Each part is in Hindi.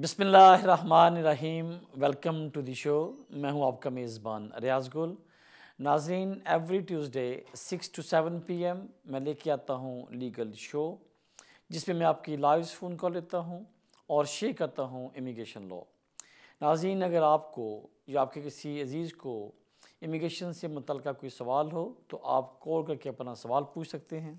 बिसमीम वेलकम टू दी शो मैं हूं आपका मेज़बान Riyaz Gul Nazreen every Tuesday six to seven PM मैं लेके आता हूं लीगल शो जिसमें मैं आपकी लाइव फ़ोन कॉल लेता हूं और शेयर करता हूं इमिग्रेशन लॉ नाजरीन अगर आपको या आपके किसी अजीज़ को इमिग्रेशन से मुतल कोई सवाल हो तो आप कॉल करके अपना सवाल पूछ सकते हैं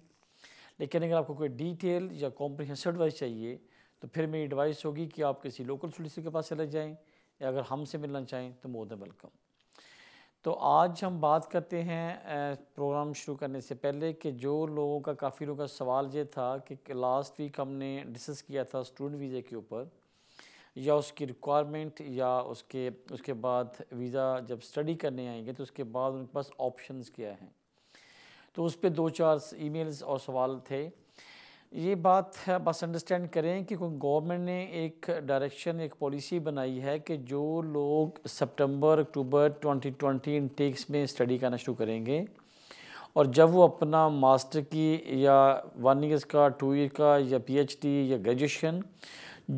लेकिन अगर आपको कोई डिटेल या कॉम्प्रहेंसिव एडवाइस चाहिए तो फिर मेरी एडवाइस होगी कि आप किसी लोकल सोलिसर के पास चले जाएँ या अगर हमसे मिलना चाहें तो मोर दैन वेलकम तो आज हम बात करते हैं प्रोग्राम शुरू करने से पहले कि जो लोगों का काफ़ी लोगों का सवाल ये था कि लास्ट वीक हमने डिस्कस किया था स्टूडेंट वीज़े के ऊपर या उसकी रिक्वायरमेंट या उसके उसके बाद वीज़ा जब स्टडी करने आएंगे तो उसके बाद उनके पास ऑप्शंस क्या हैं तो उस पर दो चार ईमेल्स और सवाल थे ये बात बस अंडरस्टैंड करें कि गवर्नमेंट ने एक डायरेक्शन एक पॉलिसी बनाई है कि जो लोग सितंबर अक्टूबर 2020 इनटेक्स में स्टडी करना शुरू करेंगे और जब वो अपना मास्टर की या वन ईयर्स का टू ईयर का या पीएचडी या ग्रेजुएशन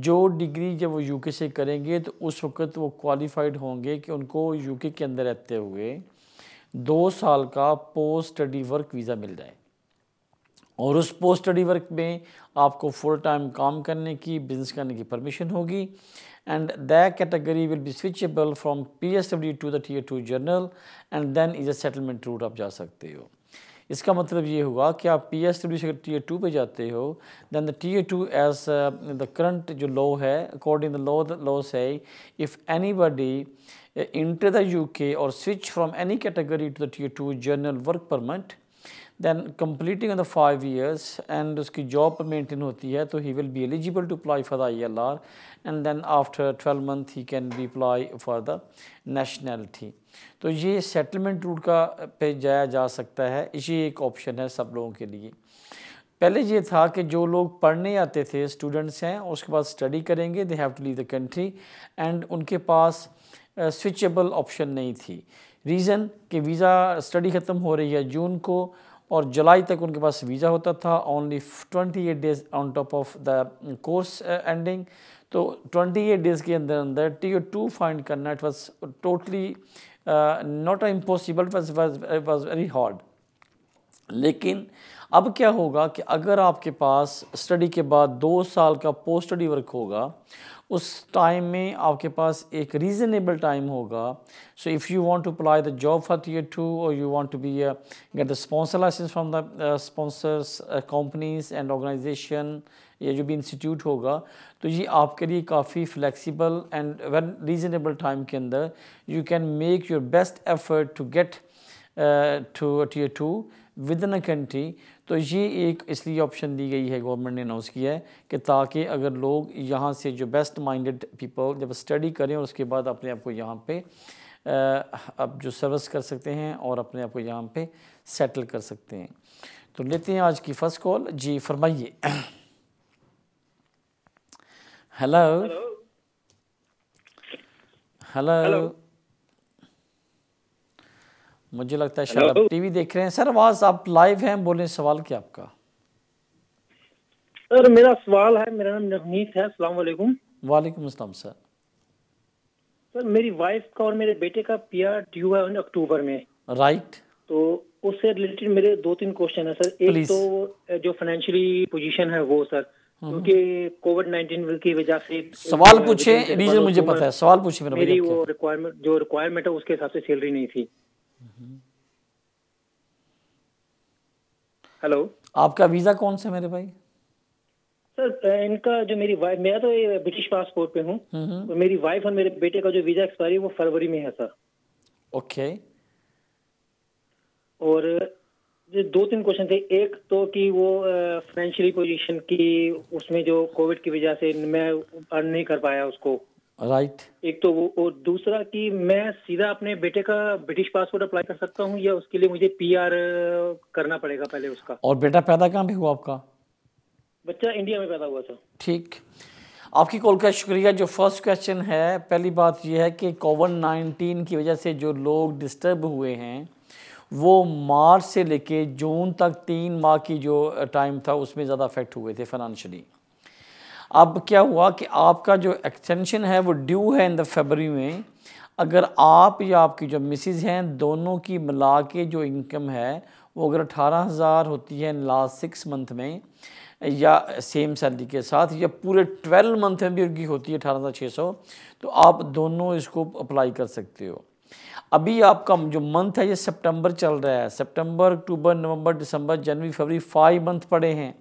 जो डिग्री जब वो यूके से करेंगे तो उस वक्त वो क्वालिफाइड होंगे कि उनको यू के अंदर रहते हुए दो साल का पोस्ट स्टडी वर्क वीज़ा मिल जाए और उस पोस्ट स्टडी वर्क में आपको फुल टाइम काम करने की बिजनेस करने की परमिशन होगी and the category will be switchable from P S W to the tier two general and then is a settlement route आप जा सकते हो इसका मतलब ये हुआ कि आप पी एस डब्ल्यू से टीयर टू पर जाते हो then the tier two as the current जो लॉ है अकॉर्डिंग द लॉ लॉ से if anybody enter the U K और switch from any category to the tier two general work permanent then completing in the five years and उसकी जॉब पर मेनटेन होती है तो he will be eligible to apply for the I L R and then after twelve month he can be apply for the nationality तो ये सेटलमेंट रूट का पे जाया जा सकता है ये एक ऑप्शन है सब लोगों के लिए पहले ये था कि जो लोग पढ़ने आते थे स्टूडेंट्स हैं उसके बाद स्टडी करेंगे they have to leave the country and उनके पास स्विचेबल uh, ऑप्शन नहीं थी रीज़न कि वीज़ा स्टडी ख़त्म हो रही है जून को और जुलाई तक उनके पास वीज़ा होता था only 28 days on top of the course ending तो 28 डेज़ के अंदर अंदर टी ओ टू फाइंड करना it was totally not impossible was was very hard लेकिन uh, अब क्या होगा कि अगर आपके पास स्टडी के बाद दो साल का पोस्ट स्टडी वर्क होगा उस टाइम में आपके पास एक रीज़नेबल टाइम होगा so if you want to apply the job for tier two और you want to be get the sponsor licence from the sponsors companies and organisation या जो भी इंस्टीट्यूट होगा तो ये आपके लिए काफ़ी flexible and when reasonable time के अंदर you can make your best effort to get to T two within a country तो ये एक इसलिए ऑप्शन दी गई है गवर्नमेंट ने अनाउंस किया है कि ताकि अगर लोग यहाँ से जो बेस्ट माइंडेड पीपल जब स्टडी करें और उसके बाद अपने आप को यहाँ पे अब जो सर्विस कर सकते हैं और अपने आप को यहाँ पे सेटल कर सकते हैं तो लेते हैं आज की फ़र्स्ट कॉल जी फरमाइए हेलो हेलो मुझे लगता है शायद आप टीवी देख रहे हैं सर आवाज आप लाइव हैं बोले सवाल क्या आपका सर मेरा सवाल है मेरा नाम नवनीत है अस्सलाम वालेकुम वालेकुम सर सर मेरी वाइफ का और मेरे बेटे का पीआर ड्यू है अक्टूबर में राइट तो उससे रिलेटेड मेरे दो तीन क्वेश्चन है सर एक Please. तो जो फाइनेंशियली पोजीशन है वो सर हम्म। क्योंकि कोविड नाइन्टीन की वजह से सवाल पूछे रीजन मुझे पता है सवाल पूछे मेरी वो रिक्वायरमेंट जो रिक्वायरमेंट है उसके हिसाब से सैलरी नहीं थी हेलो आपका वीजा कौन सा मेरे भाई सर इनका जो मेरी वाइफ मैं तो ब्रिटिश पासपोर्ट पे हूँ तो मेरी वाइफ और मेरे बेटे का जो वीजा एक्सपायरी वो फरवरी में है सर ओके okay. और दो तीन क्वेश्चन थे एक तो कि वो फाइनेंशियली पोजीशन की उसमें जो कोविड की वजह से मैं अर्न नहीं कर पाया उसको राइट right. एक तो वो और दूसरा कि मैं सीधा अपने बेटे का ब्रिटिश पासपोर्ट अप्लाई कर सकता हूँ या उसके लिए मुझे पीआर करना पड़ेगा पहले उसका और बेटा पैदा कहाँ पे हुआ आपका बच्चा इंडिया में पैदा हुआ था ठीक आपकी कॉल का शुक्रिया जो फर्स्ट क्वेश्चन है पहली बात यह है कि कोविड नाइन्टीन की वजह से जो लोग डिस्टर्ब हुए हैं वो मार्च से लेके जून तक तीन माह की जो टाइम था उसमें ज़्यादा अफेक्ट हुए थे फाइनेंशियली अब क्या हुआ कि आपका जो एक्सटेंशन है वो ड्यू है इन द फेबरी में अगर आप या आपकी जो मिसिज हैं दोनों की मिला के जो इनकम है वो अगर अठारह हज़ार होती है इन लास्ट सिक्स मंथ में या सेम सैलरी के साथ या पूरे ट्वेल्व मंथ में भी उनकी होती है अठारह हज़ार छः सौ तो आप दोनों इसको अप्लाई कर सकते हो अभी आपका जो मंथ है ये सितंबर चल रहा है सितंबर अक्टूबर नवंबर दिसंबर जनवरी फरवरी फाइव मंथ पड़े हैं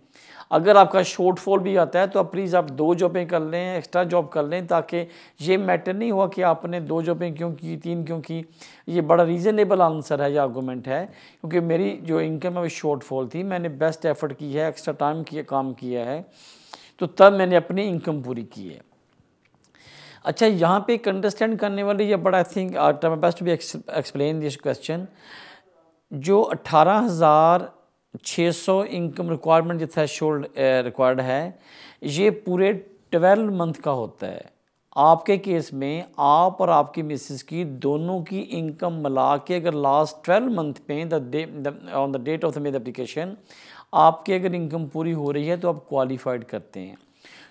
अगर आपका शॉर्टफॉल भी आता है तो आप प्लीज़ आप दो जॉबें कर लें एक्स्ट्रा जॉब कर लें ताकि ये मैटर नहीं हुआ कि आपने दो जॉबें क्यों की तीन क्यों की ये बड़ा रीज़नेबल आंसर है या आर्गूमेंट है क्योंकि मेरी जो इनकम है वो शॉर्टफॉल थी मैंने बेस्ट एफर्ट की है एक्स्ट्रा टाइम किया काम किया है तो तब मैंने अपनी इनकम पूरी की है अच्छा यहाँ पे एक अंडरस्टैंड करने वाली या बड़ा I think best be explain this question जो अट्ठारह हज़ार 600 इनकम रिक्वायरमेंट जो थ्रेशोल्ड रिक्वायर्ड है ये पूरे 12 मंथ का होता है आपके केस में आप और आपकी मिसिस की दोनों की इनकम मिला के अगर लास्ट 12 मंथ में the on the date of the made application आपकी अगर इनकम पूरी हो रही है तो आप क्वालिफाइड करते हैं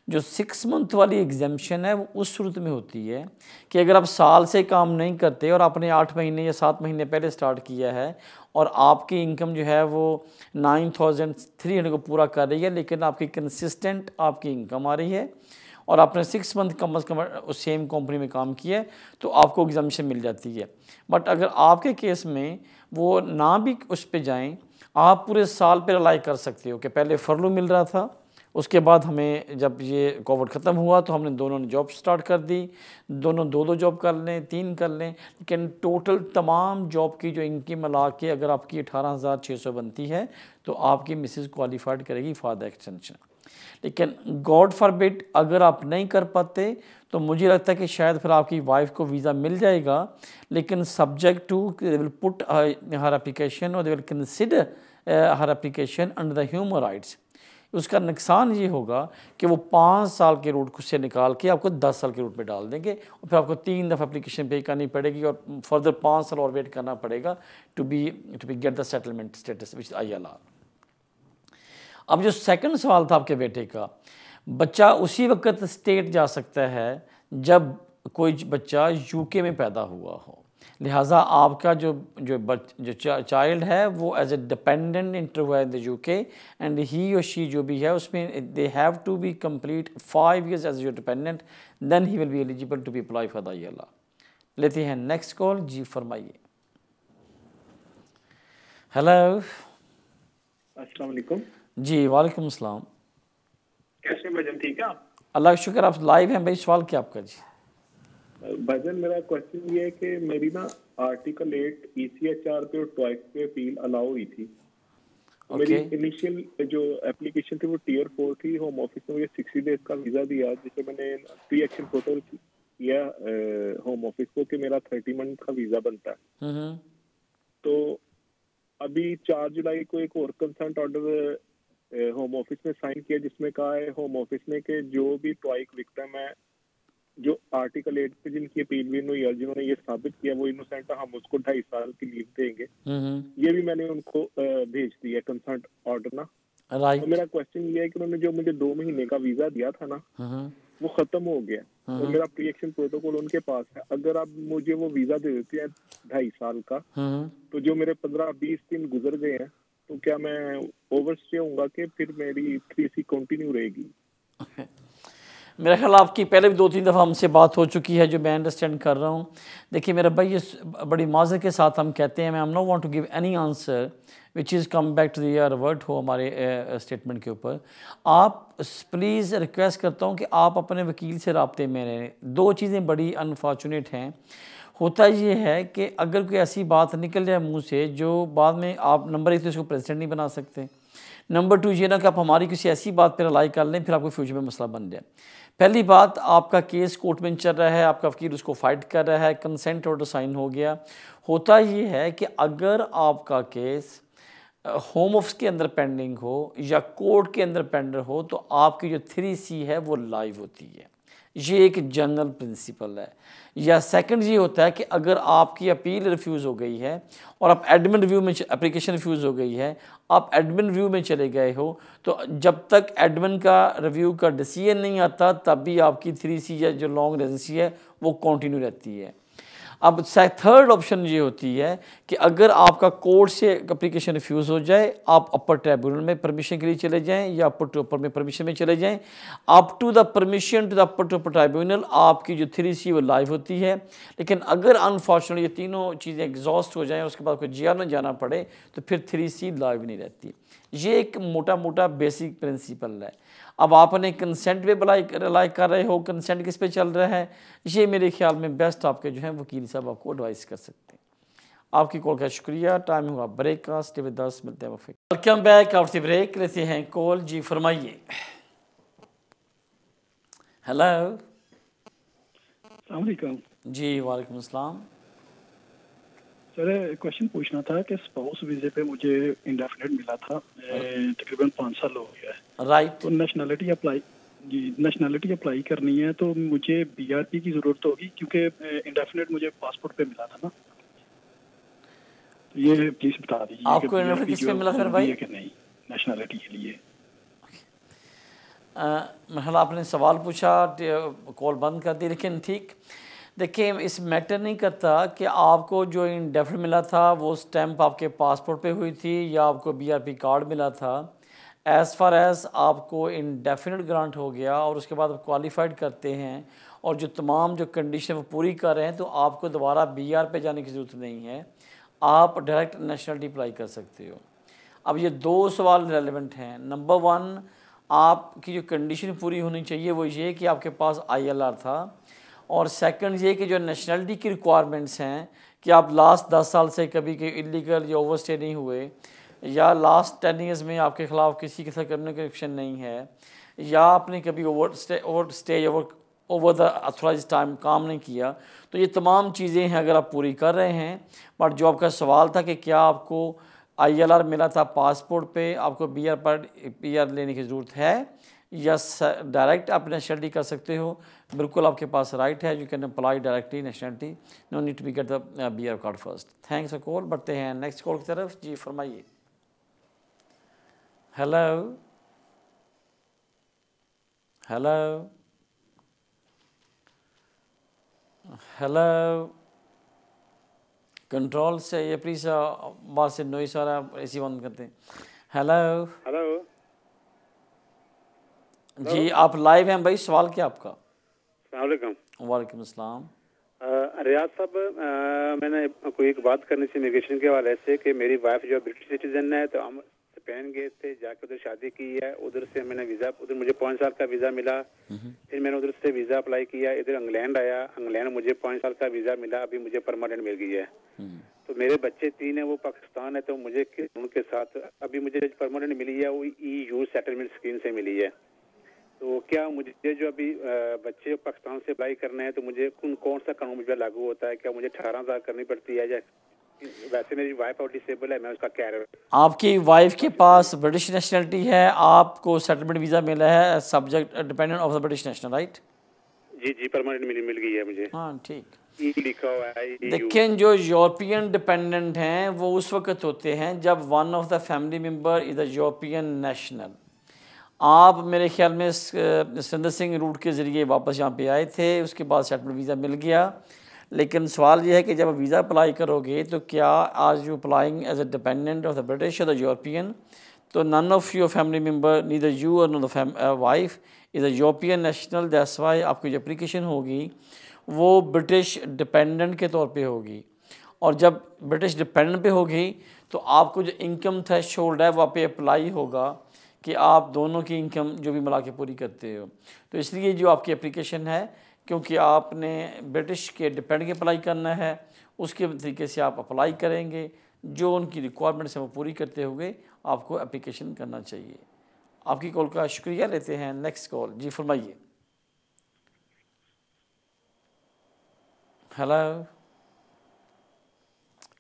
जो सिक्स मंथ वाली एग्जामेशन है वो उस सूरत में होती है कि अगर आप साल से काम नहीं करते और आपने आठ महीने या सात महीने पहले स्टार्ट किया है और आपकी इनकम जो है वो नाइन थाउजेंड थ्री हंड्रेड को पूरा कर रही है लेकिन आपकी कंसिस्टेंट आपकी इनकम आ रही है और आपने सिक्स मंथ कम अज़ कम उस सेम कंपनी में काम किया है तो आपको एग्जामेशन मिल जाती है बट अगर आपके केस में वो ना भी उस पर जाएँ आप पूरे साल पर अलाई कर सकते हो कि पहले फरलू मिल रहा था उसके बाद हमें जब ये कोविड ख़त्म हुआ तो हमने दोनों ने जॉब स्टार्ट कर दी दोनों दो दो जॉब कर लें तीन कर लें लेकिन टोटल तमाम जॉब की जो इनकी मिला के अगर आपकी अठारह हज़ार छः सौ बनती है तो आपकी मिसिज क्वालिफाइड करेगी फॉर द एक्सटेंशन लेकिन गॉड फॉर बिट अगर आप नहीं कर पाते तो मुझे लगता है कि शायद फिर आपकी वाइफ को वीज़ा मिल जाएगा लेकिन subject to they will put her application और they will consider her application under the human rights उसका नुकसान ये होगा कि वो पाँच साल के रूट से निकाल के आपको दस साल के रूट में डाल देंगे और फिर आपको तीन दफ़ा अप्लीकेशन पे करनी पड़ेगी और फर्दर पाँच साल और वेट करना पड़ेगा to be to be get the settlement status which I L R अब जो सेकंड सवाल था आपके बेटे का बच्चा उसी वक्त स्टेट जा सकता है जब कोई बच्चा यूके में पैदा हुआ हो लिहाजा आपका जो जो बच जो चाइल्ड है वो एज ए डिपेंडेंट इंटर हुआ है in the U K and he और शी जो भी है उसमें they have to be complete five years as your dependent then he will be eligible to be apply for दाई अल्लाह लेते हैं नेक्स्ट कॉल जी फरमाइए हेलो अस्सलाम वालेकुम जी वालेकुम अस्सलाम कैसे मैडम ठीक है अल्लाह का शुक्र आप लाइव हैं भाई सवाल क्या आपका जी भजन मेरा क्वेश्चन ये है कि मेरी ना article eight E C H R पे और ट्वाइस पे अपील अलाउ हुई थी okay. मेरी इनिशियल जो एप्लीकेशन थी वो टीयर फोर थी होम ऑफिस ने मुझे सिक्सटी डेज का वीज़ा दिया जिसे मैंने प्री एक्शन प्रोटोल किया होम ऑफिस को कि मेरा थर्टी मंथ का वीज़ा बनता है हम्म। तो अभी चार जुलाई को एक और कंसेंट ऑर्डर होम ऑफिस ने साइन किया जिसमें कहा है होम ऑफिस ने कि जो भी ट्वाइक विक्टम है जो आर्टिकल एट पे जिनकी अपील भी इन्होंने और जिन्होंने ये साबित किया वो इनोसेंट हम उसको ढाई साल की लीव देंगे हम्म, हम्म। ये भी मैंने उनको भेज दिया कंसर्ट ऑर्डर ना तो मेरा क्वेश्चन ये है कि उन्होंने जो मुझे दो महीने का वीजा दिया था ना हम्म, वो खत्म हो गया तो मेरा प्री एक्शन प्रोटोकॉल उनके पास है अगर आप मुझे वो वीजा दे देते हैं ढाई साल का तो जो मेरे पंद्रह बीस दिन गुजर गए हैं तो क्या मैं ओवर स्टे होऊंगा कि फिर मेरी थ्री सी कंटिन्यू रहेगी मेरा ख्याल आपकी पहले भी दो तीन दफ़ा हमसे बात हो चुकी है जो मैं अंडरस्टैंड कर रहा हूँ देखिए मेरा भाई ये बड़ी माजर के साथ हम कहते हैं मैं no want to give any answer which is come back to their word हो हमारे स्टेटमेंट के ऊपर आप प्लीज़ रिक्वेस्ट करता हूँ कि आप अपने वकील से रबते में रहें दो चीज़ें बड़ी अनफॉर्चुनेट हैं होता ये है कि अगर कोई ऐसी बात निकल जाए मुँह से जो बाद में आप नंबर एक तो इसको प्रेजिडेंट नहीं बना सकते नंबर टू ये ना कि आप हमारी किसी ऐसी बात पर लाई कर लें फिर आपको फ्यूचर में मसला बन जाए पहली बात आपका केस कोर्ट में चल रहा है आपका वकील उसको फाइट कर रहा है कंसेंट ऑर्डर साइन हो गया होता ये है कि अगर आपका केस होम ऑफिस के अंदर पेंडिंग हो या कोर्ट के अंदर पेंडर हो तो आपकी जो थ्री सी है वो लाइव होती है ये एक जनरल प्रिंसिपल है या सेकंड ये होता है कि अगर आपकी अपील रिफ्यूज़ हो गई है और आप एडमिन रिव्यू में एप्लीकेशन रिफ्यूज़ हो गई है आप एडमिन रिव्यू में चले गए हो तो जब तक एडमिन का रिव्यू का डिसीजन नहीं आता तब भी आपकी थ्री सी या जो लॉन्ग रेजेंसी है वो कंटिन्यू रहती है अब थर्ड ऑप्शन ये होती है कि अगर आपका कोर्ट से अप्लीकेशन रिफ्यूज़ हो जाए आप अपर ट्राइब्यूनल में परमिशन के लिए चले जाएं या अपर टू अपर में परमिशन में चले जाएं up to the permission to the upper to upper tribunal आपकी जो थ्री सी वो लाइव होती है लेकिन अगर अनफॉर्चुनेट ये तीनों चीज़ें एग्जॉस्ट हो जाएँ उसके बाद कोई जी में जाना पड़े तो फिर थ्री सी लाइव नहीं रहती ये एक मोटा मोटा बेसिक प्रिंसिपल है अब आपने कंसेंट पे रिलाई कर रहे हो कंसेंट किस पे चल रहा है ये मेरे ख्याल में बेस्ट आपके जो है वकील साहब आपको एडवाइस कर सकते हैं आपकी कॉल का शुक्रिया टाइम हुआ ब्रेक का स्टे विद दस मिलते हैं वेलकम बैक आफ्टर ब्रेक लेते हैं कॉल जी फरमाइए हेलो जी वालेकुम सर एक क्वेश्चन पूछना था कि स्पाउस वीजे पे मुझे इंडेफिनेट मिला था तकरीबन पाँच साल हो गया है राइट तो नेशनलिटी अप्लाई जी नेशनलिटी अप्लाई करनी है तो मुझे बीआरपी की ज़रूरत होगी क्योंकि इंडेफिनेट मुझे पासपोर्ट पे मिला था ना तो ये प्लीज़ बता दीजिए आपको इंडेफिनेट मिला सर भाई कि नहीं नेशनलिटी के लिए महल आपने सवाल पूछा कॉल बंद कर दी लेकिन ठीक देखिए इस मैटर नहीं करता कि आपको जो इंडेफिड मिला था वो स्टैंप आपके पासपोर्ट पे हुई थी या आपको बीआरपी कार्ड मिला था एज़ फार एज़ आपको इनडेफिनेट ग्रांट हो गया और उसके बाद आप क्वालिफाइड करते हैं और जो तमाम जो कंडीशन वो पूरी कर रहे हैं तो आपको दोबारा बी आर पे जाने की ज़रूरत नहीं है आप डायरेक्ट नेशनलिटी अप्लाई कर सकते हो अब ये दो सवाल रेलिवेंट हैं नंबर वन आपकी जो कंडीशन पूरी होनी चाहिए वो ये कि आपके पास आई एल आर था और सेकंड ये कि जो नेशनलिटी की रिक्वायरमेंट्स हैं कि आप लास्ट दस साल से कभी के इलीगल या ओवर स्टे नहीं हुए या लास्ट टेन ईयर्स में आपके ख़िलाफ़ किसी के साथ करने कनेक्शन नहीं है या आपने कभी overstay overstay over overtime काम नहीं किया तो ये तमाम चीज़ें हैं अगर आप पूरी कर रहे हैं बट जो आपका सवाल था कि क्या आपको आईएलआर मिला था पासपोर्ट पे आपको बी आर पर पी आर लेने की ज़रूरत है या डायरेक्ट आप नेशनलिटी कर सकते हो बिल्कुल आपके पास राइट है you can apply directly nationality no need to be get the B R card first thanks call बढ़ते हैं नेक्स्ट कॉल की तरफ जी फरमाइए हेलो हेलो हेलो कंट्रोल से ये प्लीज uh, बात से नो सारा ए सी बंद करते हैं हेलो हेलो जी आप लाइव हैं भाई सवाल क्या आपका वालेकुम अस्सलाम रियाज साहब मैंने कोई एक बात करनी थी इमिग्रेशन के हवाले से कि मेरी वाइफ जो ब्रिटिश सिटीजन है तो हम स्पेन गए थे जाके उधर शादी की है उधर से मैंने वीज़ा उधर मुझे पाँच साल का वीज़ा मिला हम्म। फिर मैंने उधर से वीज़ा अप्लाई किया इधर इंग्लैंड आया इंग्लैंड मुझे पाँच साल का वीज़ा मिला अभी मुझे परमानेंट मिल गई है हम्म। तो मेरे बच्चे तीन है वो पाकिस्तान है तो मुझे उनके साथ अभी मुझे परमानेंट मिली है वो ई यू सेटलमेंट स्कीम से मिली है तो क्या मुझे जो अभी बच्चे पाकिस्तान से अप्लाई करने हैं तो मुझे कौन कौन सा कानून मुझे लागू होता है क्या मुझे अठारह हज़ार करनी पड़ती है या वैसे मेरी वाइफ और डिसेबल है मैं उसका कैर आपकी वाइफ के पास ब्रिटिश नेशनलिटी है आपको सेटलमेंट वीज़ा मिला है subject dependent of the British national right जी जी परमानेंट मिल, मिल गई है मुझे हाँ ठीक लेकिन जो यूरोपियन डिपेंडेंट हैं वो उस वक्त होते हैं जब one of the family member is a European national आप मेरे ख्याल में सिंधर सिंह रूट के ज़रिए वापस यहाँ पे आए थे उसके बाद सेटमेंट वीज़ा मिल गया लेकिन सवाल यह है कि जब वीज़ा अप्लाई करोगे तो क्या आज you applying as a dependent of the British और द यूरोपियन तो none of your family member the you और no wife is a European national that's why आपकी जो अप्लीकेशन होगी वो ब्रिटिश डिपेंडेंट के तौर पे होगी और जब ब्रिटिश डिपेंडेंट पे होगी तो आपको जो इनकम थ्रेश होल्ड है वहाँ पे अप्लाई होगा कि आप दोनों की इनकम जो भी मिला के पूरी करते हो तो इसलिए जो आपकी एप्लीकेशन है क्योंकि आपने ब्रिटिश के डिपेंड के अप्लाई करना है उसके तरीके से आप अप्लाई करेंगे जो उनकी रिक्वायरमेंट्स हैं वो पूरी करते हुए आपको एप्लीकेशन करना चाहिए आपकी कॉल का शुक्रिया लेते हैं नेक्स्ट कॉल जी फरमाइए हेलो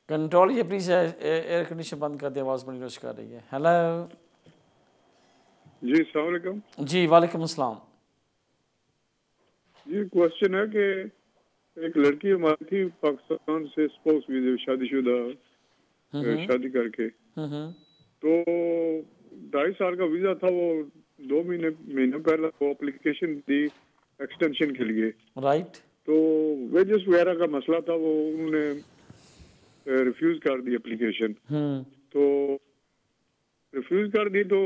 कंट्रोल ये प्लीज़ एयर कंडीशन बंद कर दे आवाज़ बड़ी कोशिश कर रही है हेलो जी सलामकुम जी वालेकुम अस्सलाम ये क्वेश्चन है कि एक लड़की हमारी थी पाकिस्तान से स्पोक्स वीजे शादीशुदा हम्म, हम्म। शादी करके हम्म, तो ढाई साल का वीजा था वो दो महीने महीने पहले वो एप्लीकेशन दी एक्सटेंशन के लिए राइट तो वेजेस वगैरह का मसला था वो उन्होंने रिफ्यूज कर दी एप्लीकेशन तो रिफ्यूज कर दी तो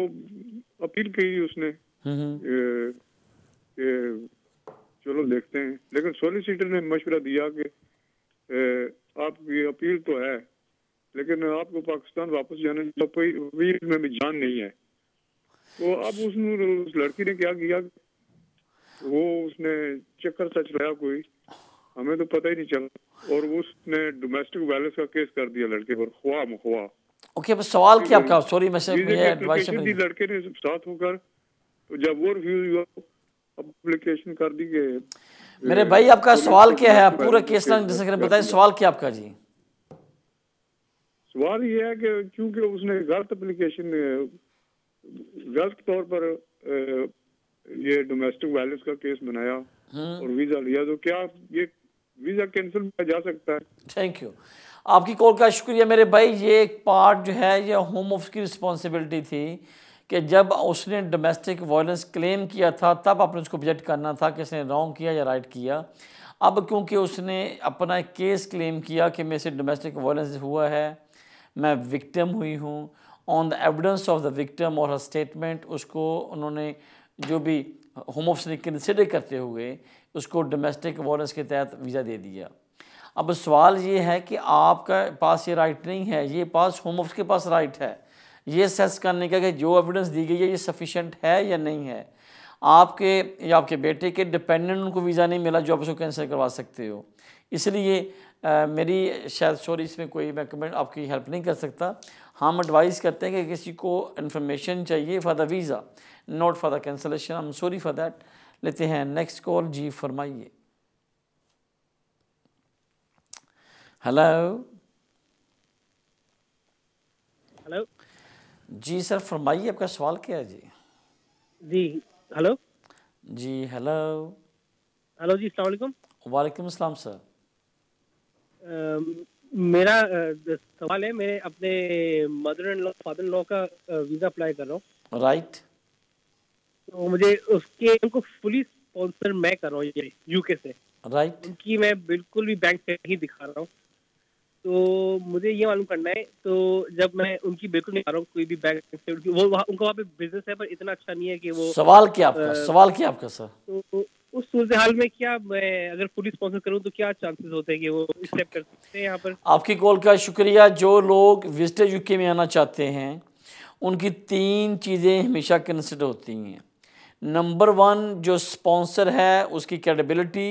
अपील की उसने के हम्म, हम्म। चलो देखते हैं लेकिन सोलिसिटर ने मशवरा दिया कि आपकी अपील तो है लेकिन आपको पाकिस्तान वापस जाने तो में भी जान नहीं है तो अब उस, लड़की ने क्या किया वो उसने चक्कर सा चलाया कोई हमें तो पता ही नहीं चला और उसने डोमेस्टिक वायलेंस का केस कर दिया लड़के पर ख्वा मुखवा ओके बस सवाल क्या आपका सॉरी मैं सिर्फ ये एडवाइस है मेरी लड़के ने साथ होकर तो जब वो रिव्यू एप्लीकेशन कर दी गए मेरे भाई आपका सवाल क्या है पूरा केस ना जैसे करें बताइए सवाल क्या आपका जी सवाल ये है कि क्योंकि उसने गलत एप्लीकेशन गलत तौर पर ये डोमेस्टिक वायलेंस का केस बनाया हम्म। और वीजा लिया तो क्या ये वीज़ा कैंसिल किया जा सकता है थैंक यू आपकी कॉल का शुक्रिया मेरे भाई ये एक पार्ट जो है ये होम ऑफिस की रिस्पॉन्सिबिलिटी थी कि जब उसने डोमेस्टिक वायलेंस क्लेम किया था तब आपने उसको ऑब्जेक्ट करना था कि इसने रॉन्ग किया या राइट किया अब क्योंकि उसने अपना केस क्लेम किया कि मेरे से डोमेस्टिक वायलेंस हुआ है मैं विक्टिम हुई हूँ on the evidence of the victim और हर स्टेटमेंट उसको उन्होंने जो भी होम ऑफ कंसिडर करते हुए उसको डोमेस्टिक वायलेंस के तहत वीज़ा दे दिया अब सवाल ये है कि आपका पास ये राइट नहीं है ये पास होम ऑफिस के पास राइट है ये सेस करने का कि जो एविडेंस दी गई है ये सफिशेंट है या नहीं है आपके या आपके बेटे के डिपेंडेंट उनको वीज़ा नहीं मिला जो आप उसको कैंसिल करवा सकते हो इसलिए मेरी शायद सॉरी इसमें कोई मैं कमेंट आपकी हेल्प नहीं कर सकता हम एडवाइस करते हैं कि किसी को इन्फॉर्मेशन चाहिए for the visa not for the cancellation I am sorry for that लेते हैं नेक्स्ट कॉल जी फरमाइए हेलो हेलो जी सर फरमाइए आपका सवाल क्या है जी जी हेलो जी हेलो हेलो जी अस्सलाम वालेकुम वालेकुम सलाम सर मेरा सवाल है मैं अपने mother in law father in law का वीजा अप्लाई कर रहा हूँ राइट तो मुझे उसके उनको फुली स्पॉन्सर मैं कर रहा हूँ यूके से राइट right. उनकी मैं बिल्कुल भी बैंक से नहीं दिखा रहा हूँ तो मुझे ये मालूम करना है तो जब मैं उनकी बिल्कुल नहीं आ रहा हूँ कोई भी बैंक से वो वहाँ उनका वहाँ पे बिजनेस है पर इतना अच्छा नहीं है कि वो सवाल क्या आपका आ, सवाल क्या आपका सर तो उस सूरत हाल में क्या मैं अगर फुली स्पॉन्सर करूँ तो क्या चांसेस होते हैं कि वो स्टेप कर सकते हैं यहाँ पर आपकी कॉल का शुक्रिया जो लोग विजिटर यूके में आना चाहते हैं उनकी तीन चीज़ें हमेशा कंसिडर होती हैं नंबर वन जो स्पॉन्सर है उसकी क्रेडिबिलिटी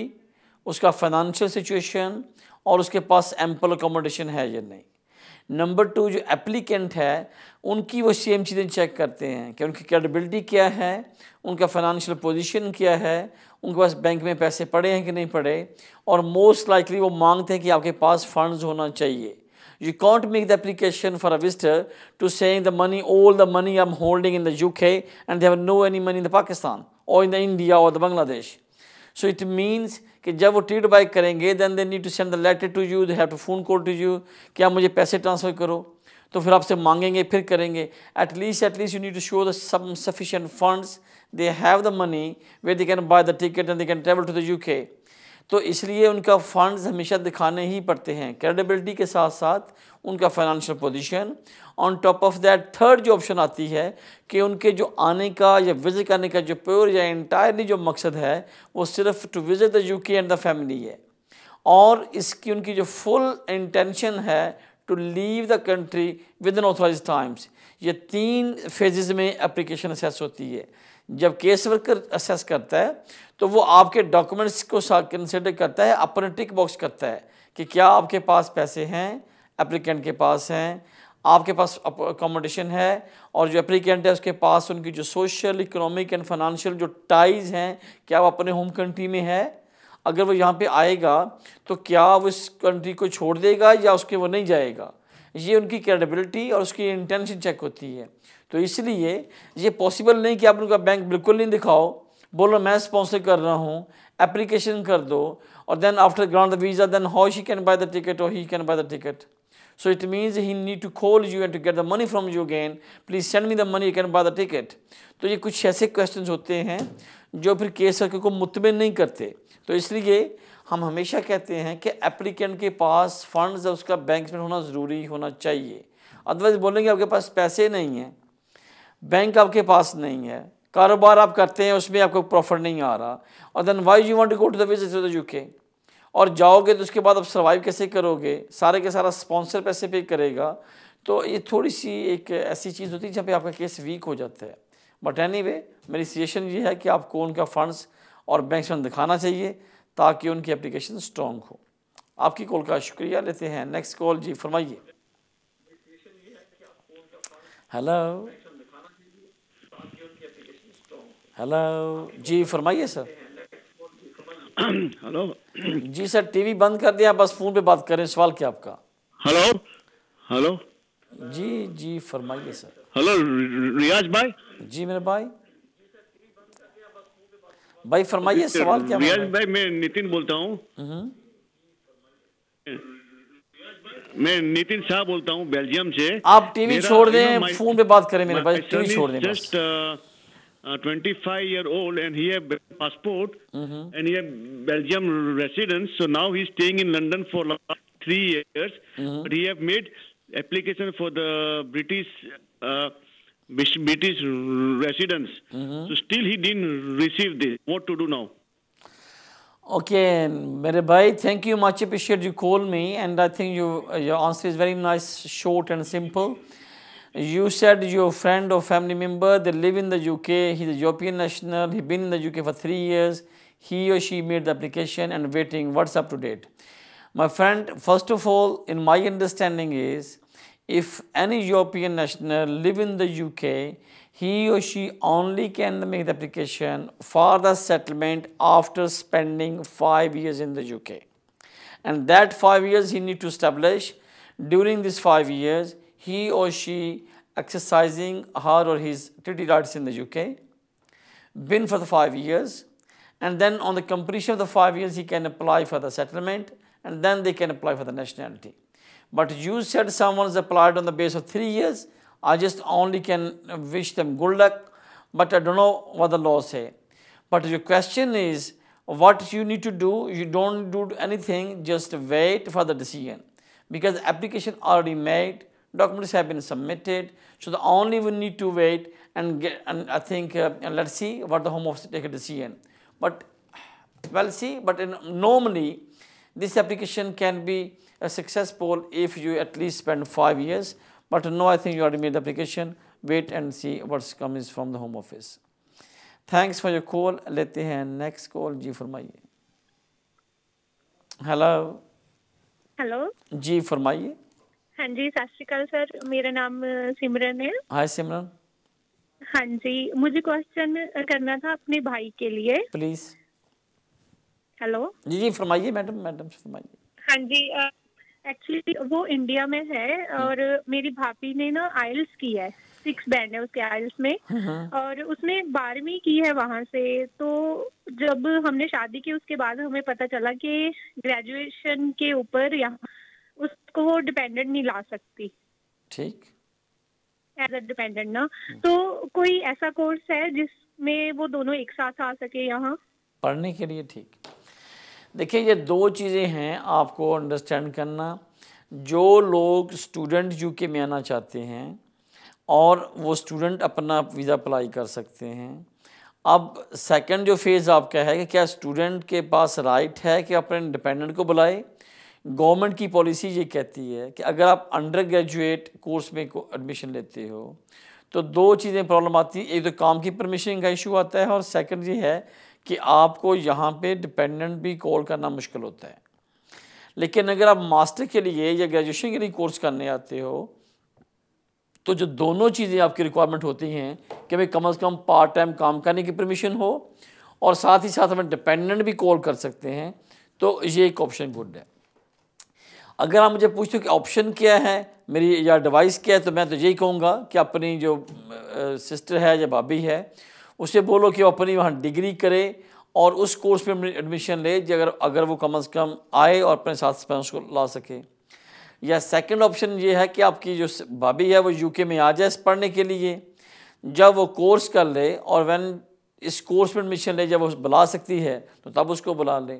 उसका फाइनेंशियल सिचुएशन और उसके पास एम्पल अकोमोडेशन है या नहीं नंबर टू जो एप्लीकेंट है उनकी वो सेम चीज़ें चेक करते हैं कि उनकी क्रेडिबिलिटी क्या है उनका फाइनेंशियल पोजीशन क्या है उनके पास बैंक में पैसे पड़े हैं कि नहीं पड़े और मोस्ट लाइकली वो मांगते हैं कि आपके पास फंड्स होना चाहिए you can't make the application for a visitor to say the money all the money I am holding in the U and they've no any money in the Pakistan और इन द इंडिया और the Bangladesh so it means कि जब वो ट्रीट बाई करेंगे then they need to send the letter to you they have to phone call to you कि आप मुझे पैसे ट्रांसफ़र करो तो फिर आपसे मांगेंगे फिर करेंगे at least at least you need to show the some sufficient funds they have the money way they can buy the ticket and they can travel to the U K तो इसलिए उनका फंड्स हमेशा दिखाने ही पड़ते हैं क्रेडिबिलिटी के साथ साथ उनका financial position on top of that third जो ऑप्शन आती है कि उनके जो आने का या विज़िट करने का जो प्योर या इंटायरली जो मकसद है वो सिर्फ to visit the UK and the family है और इसकी उनकी जो फुल इंटेंशन है to leave the country within authorise times ये तीन फेजेज़ में एप्लीकेशन असेस होती है जब केस वर्कर असेस करता है तो वो आपके डॉक्यूमेंट्स को कंसिडर करता है अपने टिक बॉक्स करता है कि क्या आपके पास पैसे हैं एप्लीकेंट के पास हैं आपके पास अकोमोडेशन है और जो एप्लीकेंट है उसके पास उनकी जो सोशल इकोनॉमिक एंड फाइनेंशियल जो टाइज हैं क्या वो अपने होम कंट्री में है अगर वो यहाँ पे आएगा तो क्या वो इस कंट्री को छोड़ देगा या उसके वो नहीं जाएगा ये उनकी क्रेडिबिलिटी और उसकी इंटेंशन चेक होती है तो इसलिए ये पॉसिबल नहीं कि आप उनका बैंक बिल्कुल नहीं दिखाओ बोलो मैं स्पॉन्सर कर रहा हूँ एप्लीकेशन कर दो और then after grant the visa then how she can buy the ticket और he can buy the ticket so it means he need to call you and to get the money from you again please send me the money can buy the ticket तो ये कुछ ऐसे क्वेश्चन होते हैं जो फिर केस सर्कल को मुतमिन नहीं करते तो इसलिए हम हमेशा कहते हैं कि एप्लीकेंट के पास फंड्स उसका बैंक में होना ज़रूरी होना चाहिए अदरवाइज़ बोलेंगे आपके पास पैसे नहीं हैं बैंक आपके पास नहीं है कारोबार आप करते हैं उसमें आपको प्रॉफिट नहीं आ रहा और then why you want to go to visit to the UK और जाओगे तो उसके बाद आप सर्वाइव कैसे करोगे सारे के सारा स्पॉन्सर पैसे पे करेगा तो ये थोड़ी सी एक ऐसी चीज़ होती है जहाँ पे आपका केस वीक हो जाता है बट एनी anyway, मेरी सजेशन ये है कि आपको उनका फंड्स और बैंक में दिखाना चाहिए ताकि उनकी एप्लीकेशन स्ट्रॉन्ग हो आपकी कॉल का शुक्रिया लेते हैं नेक्स्ट कॉल जी फरमाइए हेलो हेलो जी फरमाइए सर हेलो जी सर टीवी बंद कर दिया बस फोन पे बात करें सवाल क्या आपका हेलो हेलो जी जी फरमाइए सर हेलो रियाज भाई जी मेरे भाई भाई फरमाइए तो सवाल क्या रियाज भाई मैं नितिन बोलता हूँ हम्म। मैं नितिन शाह बोलता हूँ बेल्जियम से आप टीवी छोड़ दें फोन पे बात करें मेरे भाई टीवी छोड़ दें just uh, 25 year old and he have passport mm-hmm. and he have Belgium residence. So now he's staying in London for last three years. Mm-hmm. But he have made application for the British uh, British residence. Mm-hmm. So still he didn't receive this. What to do now? Okay, mere bhai, thank you. Much appreciate you call me, and I think you your answer is very nice, short and simple you said your friend or family member they live in the UK, he's a European national, he's been in the UK for three years, he or she made the application and waiting, what's up to date? My friend, first of all, in my understanding is, if any European national live in the UK, he or she only can make the application for the settlement after spending five years in the UK. And that five years he need to establish. During these five years, he or she exercising her or his treaty rights in the UK, been for the five years, and then on the completion of the five years, he can apply for the settlement, and then they can apply for the nationality. But you said someone has applied on the base of three years, I just only can wish them good luck, but I don't know what the law say. But your question is, what you need to do, you don't do anything, just wait for the decision. Because application already made, documents have been submitted. So the only we need to wait and get, and I think uh, and let's see what the Home Office take a decision. But well see, but in, normally this application can be a uh, successful if you at least spend 5 years. But no, I think you already made the application. Wait and see what's comes from the Home Office. Thanks for your call. Let the next call जी फरमाइए. Hello. Hello. जी फरमाइए. हाँ जी सत श्रीकाल सर मेरा नाम सिमरन है हाय सिमरन हाँ जी मुझे क्वेश्चन करना था अपने भाई के लिए प्लीज हेलो जी जी फरमाइए मैडम मैडम फरमाइए हाँ जी एक्चुअली वो इंडिया में है हम्म। और मेरी भाभी ने ना आइल्स की है सिक्स बैंड है उसके आइल्स में हम्म, हम्म। और उसने बारहवीं की है वहाँ से तो जब हमने शादी की उसके बाद हमें पता चला कि ग्रेजुएशन के ऊपर यहाँ उसको वो डिपेंडेंट नहीं ला सकती ठीक एज अ डिपेंडेंट ना हम्म। तो कोई ऐसा कोर्स है जिसमें वो दोनों एक साथ आ सके यहाँ पढ़ने के लिए ठीक देखिए ये दो चीज़ें हैं आपको अंडरस्टैंड करना जो लोग स्टूडेंट यूके में आना चाहते हैं और वो स्टूडेंट अपना वीज़ा अप्लाई कर सकते हैं अब सेकंड जो फेज़ आपका है कि क्या स्टूडेंट के पास राइट है कि अपने इंडिपेंडेंट को बुलाए गवर्नमेंट की पॉलिसी ये कहती है कि अगर आप अंडर ग्रेजुएट कोर्स में को एडमिशन लेते हो तो दो चीज़ें प्रॉब्लम आती हैं एक तो काम की परमिशन का इशू आता है और सेकंड ये है कि आपको यहाँ पे डिपेंडेंट भी कॉल करना मुश्किल होता है लेकिन अगर आप मास्टर के लिए या ग्रेजुएशन के लिए कोर्स करने आते हो तो जो दोनों चीज़ें आपकी रिक्वायरमेंट होती हैं कि भाई कम अज़ कम पार्ट टाइम काम करने की परमिशन हो और साथ ही साथ हमें डिपेंडेंट भी कॉल कर सकते हैं तो ये एक ऑप्शन गुड है अगर आप मुझे पूछते हो कि ऑप्शन क्या है मेरी या डिवाइस क्या है तो मैं तो यही कहूँगा कि अपनी जो सिस्टर है या भाभी है उसे बोलो कि वो अपनी वहाँ डिग्री करे और उस कोर्स में एडमिशन ले अगर अगर वो कम अज़ कम आए और अपने साथ उसको ला सके या सेकंड ऑप्शन ये है कि आपकी जो भाभी है वो यूके में आ जाए पढ़ने के लिए जब वो कोर्स कर ले और वैन इस कोर्स में एडमिशन ले जब वो बुला सकती है तो तब उसको बुला ले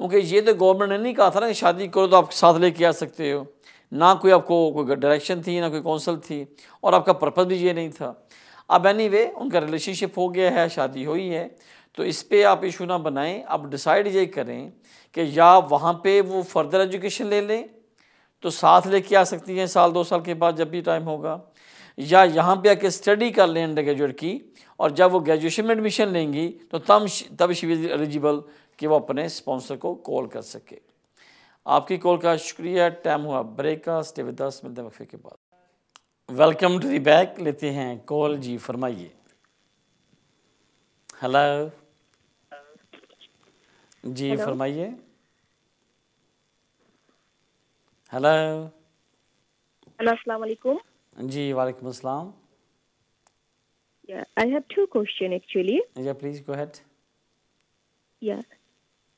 क्योंकि ये तो गवर्नमेंट ने नहीं कहा था ना कि शादी करो तो आप साथ लेके आ सकते हो ना कोई आपको कोई डायरेक्शन थी ना कोई कौंसल थी और आपका पर्पज़ भी ये नहीं था अब एनी anyway, वे उनका रिलेशनशिप हो गया है शादी हुई है तो इस पर आप इशू ना बनाएं आप डिसाइड ये करें कि या वहाँ पे वो फर्दर एजुकेशन ले लें तो साथ लेके आ सकती हैं साल दो साल के बाद जब भी टाइम होगा या यहाँ पे आके स्टडी कर लें अंडर ग्रेजुएट की और जब वो ग्रेजुएशन में एडमिशन लेंगी तो तब तब शी एलिजिबल कि वो अपने स्पॉन्सर को कॉल कर सके आपकी कॉल का शुक्रिया टाइम हुआ ब्रेक का स्टे विद अस मिलते वक्फे के बाद वेलकम टू दी बैक लेते हैं कॉल जी फरमाइए हेलो जी फरमाइए हेलो हेलो अस्सलाम वालेकुम जी वालेकुम अस्सलाम या I have two question actually या प्लीज गो अहेड या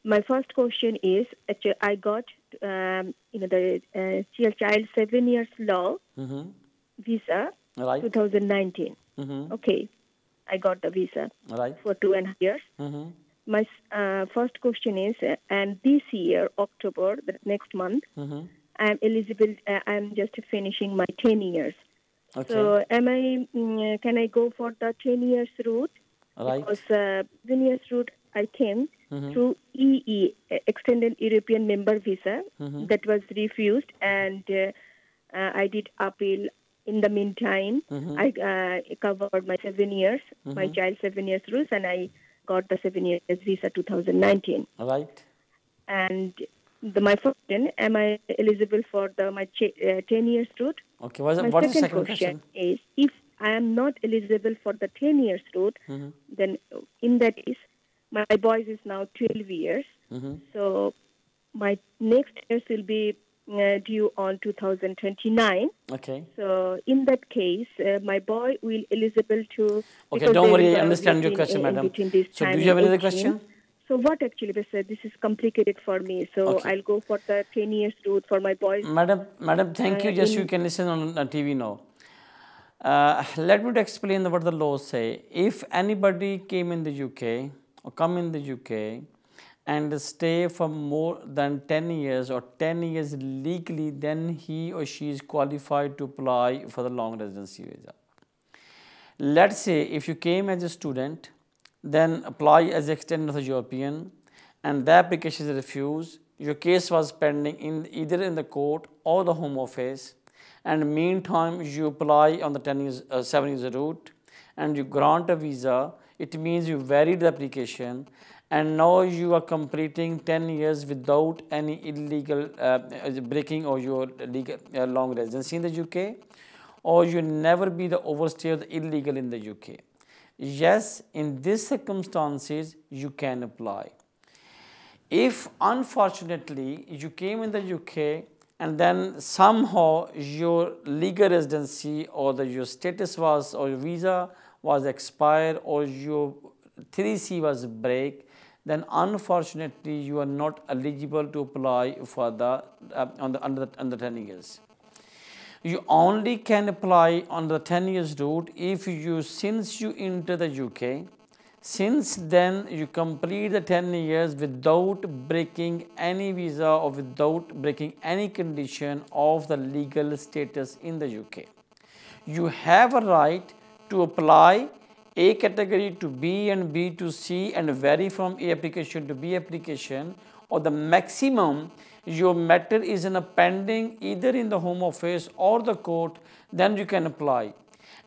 my first question is uh, I got um, you know the uh, child seven years law mm-hmm. visa right. 2019. Mm-hmm. Okay, I got the visa right. for two and a half years. Mm-hmm. My uh, first question is, uh, and this year October, the next month, mm-hmm. I'm eligible. Uh, I'm just finishing my ten years. Okay. So am I? Mm, uh, can I go for the ten years route? Right. Because uh, ten years route I came mm-hmm. through EE, Extended European Member Visa, mm-hmm. that was refused, and uh, uh I did appeal. In the meantime, mm-hmm. I uh, covered my seven years, my mm-hmm. child seven years rules, and I got the seven years visa 2019. All right. And the, my first question, am I eligible for the my ch- uh, 10 years route? Okay, what's, my what's second the second question, question? Is if I am not eligible for the 10 years route, mm-hmm. then in that case my boys is now 12 years. Mm-hmm. So my next years will be uh, due on 2029. Okay. So in that case, uh, my boy will eligible to. Okay, don't worry. I understand your question, madam. so do you have another question? So what actually, sir? This is complicated for me. So okay. I'll go for the 10 years route for my boys. Madam, madam, thank uh, you. Just you can listen on, on TV now. Uh, let me explain what the law say. If anybody came in the UK come in the UK and stay for more than 10 years or 10 years legally, then he or she is qualified to apply for the long residency visa. Let's say if you came as a student, then apply as extended of the European and the application is refused, your case was pending in either in the court or the home office and meantime you apply on the 10 years, uh, 7 years route and you grant a visa it means you varied the application and now you are completing 10 years without any illegal uh, breaking or your legal, uh, long residency in the UK or you never be the overstay of the illegal in the UK. Yes, in these circumstances, you can apply. If unfortunately you came in the UK and then somehow your legal residency or the, your status was or your visa was expired or your 3C was break, then unfortunately you are not eligible to apply for the uh, on the under, under 10 years. You only can apply on the 10 years route if you since you enter the UK, since then you complete the 10 years without breaking any visa or without breaking any condition of the legal status in the UK. You have a right to apply A category to B and B to C and vary from A application to B application or the maximum your matter is in a pending either in the home office or the court then you can apply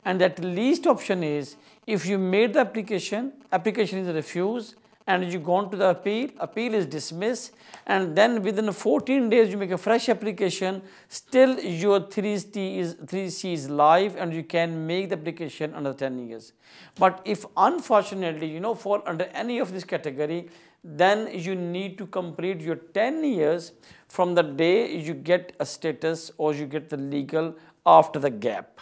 and that least option is if you made the application application is refused and you go on to the appeal, appeal is dismissed and then within 14 days you make a fresh application, still your 3C is, 3C is live and you can make the application under 10 years. But if unfortunately you know fall under any of this category, then you need to complete your 10 years from the day you get a status or you get the legal after the gap.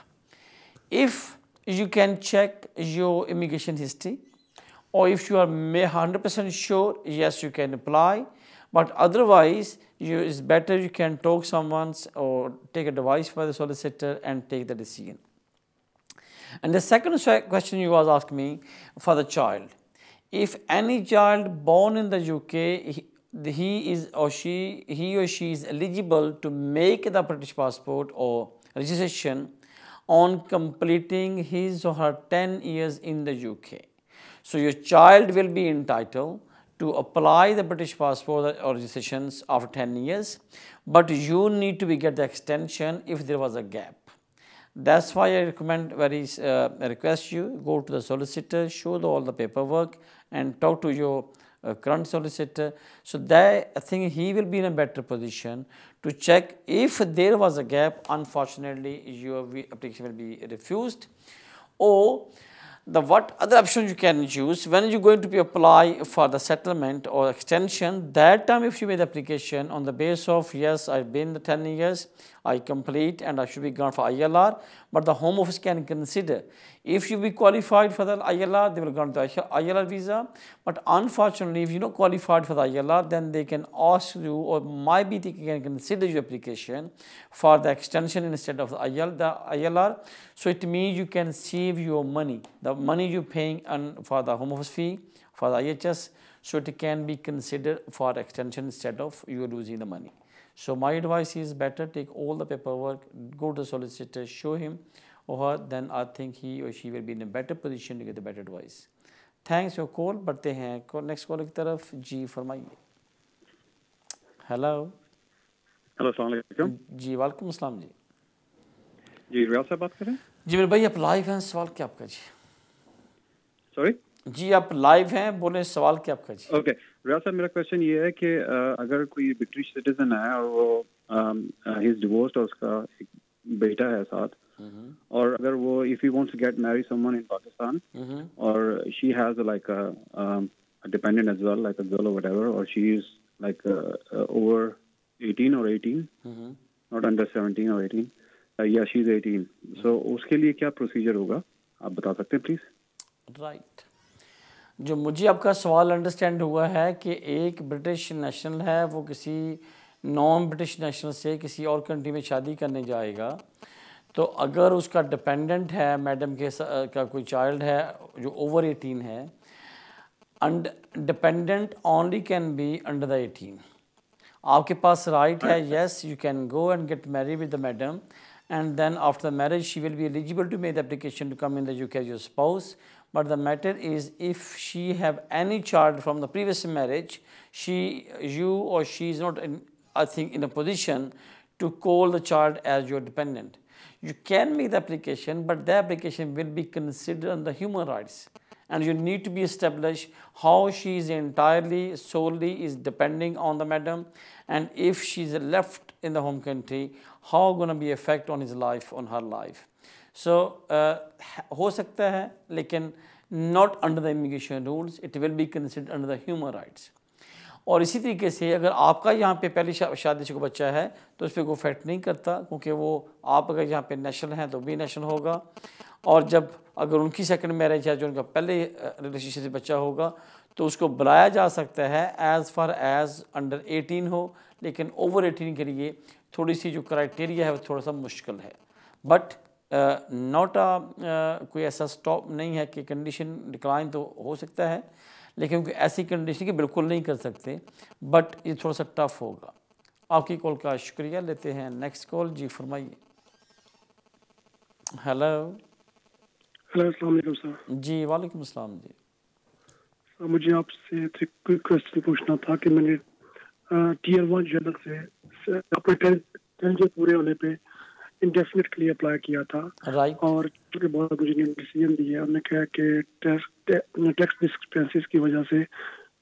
If you can check your immigration history, or if you are 100% sure, yes, you can apply. But otherwise, you, it's better you can talk someone's or take advice by the solicitor and take the decision. And the second question you was asking me for the child. If any child born in the UK, he, he is or she, he or she is eligible to make the British passport or registration on completing his or her 10 years in the UK. So, your child will be entitled to apply the British passport or decisions after 10 years, but you need to get the extension if there was a gap. That's why I recommend very uh, request you go to the solicitor, show the, all the paperwork and talk to your uh, current solicitor. So, that I think he will be in a better position to check if there was a gap unfortunately your application will be refused or the what other options you can use when you going to be apply for the settlement or extension that time if you made application on the base of yes I've been the 10 years I complete and I should be granted for ILR. But the Home Office can consider if you be qualified for the ILR, they will grant the ILR visa. But unfortunately, if you're not qualified for the ILR, then they can ask you or might be they can consider your application for the extension instead of the, the ILR. So it means you can save your money, the money you're paying for the Home Office fee, for the IHS. So it can be considered for extension instead of you losing the money. So my advice is better take all the paperwork, go to the solicitor, show him or her, then I think he or she will be in a better position to get the better advice. Thanks for call. but बढ़ते हैं next caller की तरफ जी फरमाइए हेलो Hello. सलाम G, welcome, अस्सलाम जी जी रियाज साहब बात करें जी मेरे भाई आप लाइव हैं सवाल क्या आपका जी सॉरी जी आप लाइव हैं बोले सवाल क्या आपका जी ओके okay. रियाज साहब मेरा क्वेश्चन ये है कि अगर कोई ब्रिटिश सिटीजन है और वो हिज डिवोर्स और उसका एक बेटा है साथ हम्म। और अगर वो if you wants get marry someone in Pakistan और she has like a dependent as well like a girl और व्हाटएवर और शी इज लाइक ओवर 18 और 18 नॉट अंडर 17 और 18 या शी इज 18 सो उसके लिए क्या प्रोसीजर होगा आप बता सकते हैं प्लीज राइट जो मुझे आपका सवाल अंडरस्टैंड हुआ है कि एक ब्रिटिश नेशनल है वो किसी नॉन ब्रिटिश नेशनल से किसी और कंट्री में शादी करने जाएगा तो अगर उसका डिपेंडेंट है मैडम के का कोई चाइल्ड है जो ओवर एटीन है and dependent only can be under the eighteen आपके पास राइट है yes you can go and get marry with the madam and then after the marriage she will be eligible to make the application to come in the U K as your spouse but the matter is if she have any child from the previous marriage, she, you or she is not, in, I think, in a position to call the child as your dependent. You can make the application, but the application will be considered under human rights and you need to be established how she is entirely, solely is depending on the madam and if she is left in the home country, how going to be effect on his life, on her life. So uh, हो सकता है लेकिन not under the immigration rules it will be consider under the human rights और इसी तरीके से अगर आपका यहाँ पे पहली शा, शादी शुदा बच्चा है तो उस पर कोई फैक्ट नहीं करता क्योंकि वो आप अगर यहाँ पे नेशनल हैं तो भी नेशनल होगा और जब अगर उनकी सेकंड मैरिज है जो उनका पहले रिलेशनशिप से बच्चा होगा तो उसको बुलाया जा सकता है एज़ फार एज़ अंडर 18 हो लेकिन ओवर 18 के लिए थोड़ी सी जो क्राइटेरिया है वो थोड़ा सा मुश्किल है बट नॉट अ कोई ऐसा स्टॉप नहीं है कि कंडीशन डिक्लाइन तो हो सकता है लेकिन क्योंकि ऐसी कंडीशन की बिल्कुल नहीं कर सकते बट ये थोड़ा सा टफ होगा आपकी कॉल का शुक्रिया लेते हैं नेक्स्ट कॉल जी फरमाइए हेलो हेलो अलैक्म सर जी वालेकुम अस्सलाम जी सर मुझे आपसे क्विक क्वेश्चन पूछना था कि मैंने टीयर वन जनक से अपने टेंथ टेंथ पूरे होने पे इंडेफिनेटली अप्लाई किया था right. और क्योंकि बहुत मुझे डिसीजन दिया उन्होंने कहा कि टैक्स डिस्क्रिपेंसीज की वजह से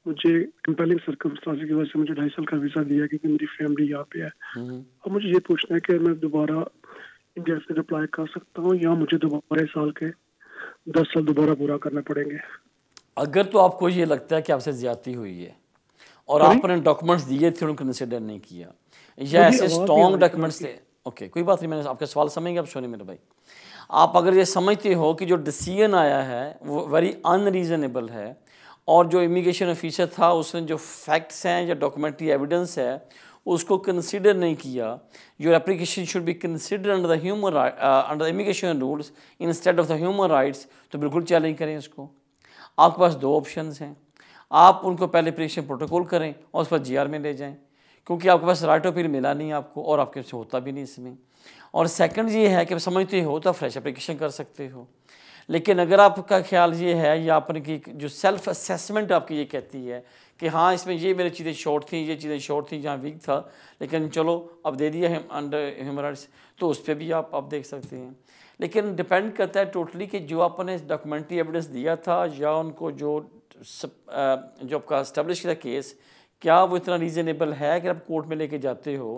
मुझे कंपेलिंग सर्कमस्टांसिस की वजह से मुझे ढाई साल का वीज़ा दिया क्योंकि मेरी फैमिली यहाँ पे है और हम्म। मुझे ये पूछना है कि मैं दोबारा इंडेफिनेट अप्लाई कर सकता हूँ या मुझे दोबारा साल के दस साल दोबारा पूरा करना पड़ेंगे अगर तो आपको ये लगता है कि आपसे ज्यादा हुई है और आपने डॉक्यूमेंट्स दिए थे उन्हें कंसिडर नहीं किया या ऐसे स्ट्रॉन्ग डॉक्यूमेंट्स थे ओके कोई बात नहीं मैंने आपका सवाल समझेंगे आप सोने मेरे भाई आप अगर ये समझते हो कि जो डिसीजन आया है वो वेरी अनरीज़नेबल है और जो इमिग्रेशन ऑफिसर था उसने जो फैक्ट्स हैं या डॉक्यूमेंट्री एविडेंस है उसको कंसिडर नहीं किया your application should be consider under the human under the immigration rules instead of the human rights तो बिल्कुल चैलेंज करें इसको आपके पास दो ऑप्शन हैं आप उनको पहले प्रिक्शन प्रोटोकॉल करें और उस पर जी में ले जाएँ क्योंकि आपके पास राइट अपील मिला नहीं आपको और आपके पास होता भी नहीं इसमें और सेकंड ये है कि आप समझते हो तो आप फ्रेश अप्लीकेशन कर सकते हो लेकिन अगर आपका ख्याल ये है या आपने की जो सेल्फ असेसमेंट आपकी ये कहती है कि हाँ इसमें ये मेरी चीज़ें शॉर्ट थी ये चीज़ें शॉर्ट थी जहाँ वीक था लेकिन चलो अब दे दिया है अंडर ह्यूमन राइट्स तो उस पर भी आप आप देख सकते हैं लेकिन डिपेंड करता है टोटली कि जो आपने डॉक्यूमेंट्री एविडेंस दिया था या उनको जो जो आपका इस्टेब्लिश किया केस क्या वो इतना रीज़नेबल है कि आप कोर्ट में लेके जाते हो